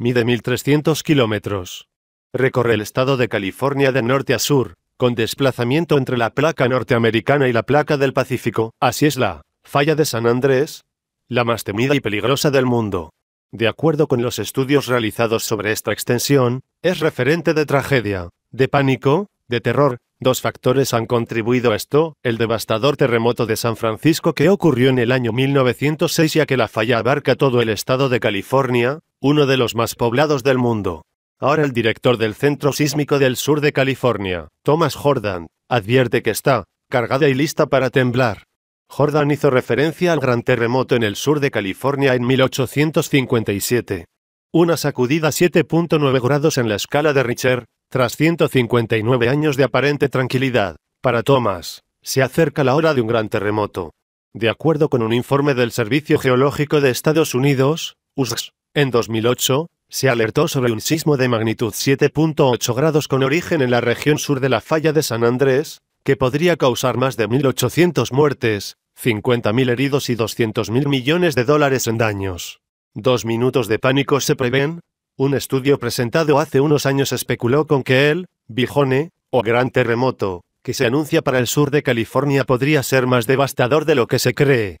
Mide 1.300 kilómetros. Recorre el estado de California de norte a sur, con desplazamiento entre la placa norteamericana y la placa del Pacífico. Así es la falla de San Andrés, la más temida y peligrosa del mundo. De acuerdo con los estudios realizados sobre esta extensión, es referente de tragedia, de pánico, de terror, Dos factores han contribuido a esto, el devastador terremoto de San Francisco que ocurrió en el año 1906 ya que la falla abarca todo el estado de California, uno de los más poblados del mundo. Ahora el director del Centro Sísmico del Sur de California, Thomas Jordan, advierte que está cargada y lista para temblar. Jordan hizo referencia al gran terremoto en el sur de California en 1857. Una sacudida 7.9 grados en la escala de Richter, tras 159 años de aparente tranquilidad, para Thomas, se acerca la hora de un gran terremoto. De acuerdo con un informe del Servicio Geológico de Estados Unidos, USGS, en 2008, se alertó sobre un sismo de magnitud 7.8 grados con origen en la región sur de la falla de San Andrés, que podría causar más de 1.800 muertes, 50.000 heridos y 200.000 millones de dólares en daños. Dos minutos de pánico se prevén, un estudio presentado hace unos años especuló con que el Bijone, o gran terremoto, que se anuncia para el sur de California podría ser más devastador de lo que se cree.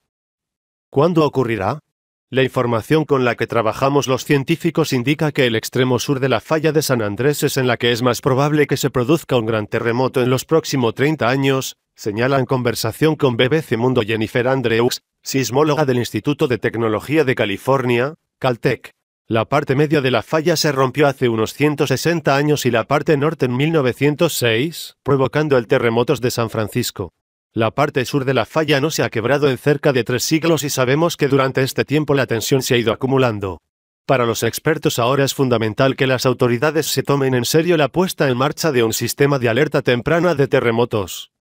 ¿Cuándo ocurrirá? La información con la que trabajamos los científicos indica que el extremo sur de la falla de San Andrés es en la que es más probable que se produzca un gran terremoto en los próximos 30 años, señala en conversación con BBC Mundo Jennifer Andrews, sismóloga del Instituto de Tecnología de California, Caltech. La parte media de la falla se rompió hace unos 160 años y la parte norte en 1906, provocando el terremotos de San Francisco. La parte sur de la falla no se ha quebrado en cerca de tres siglos y sabemos que durante este tiempo la tensión se ha ido acumulando. Para los expertos ahora es fundamental que las autoridades se tomen en serio la puesta en marcha de un sistema de alerta temprana de terremotos.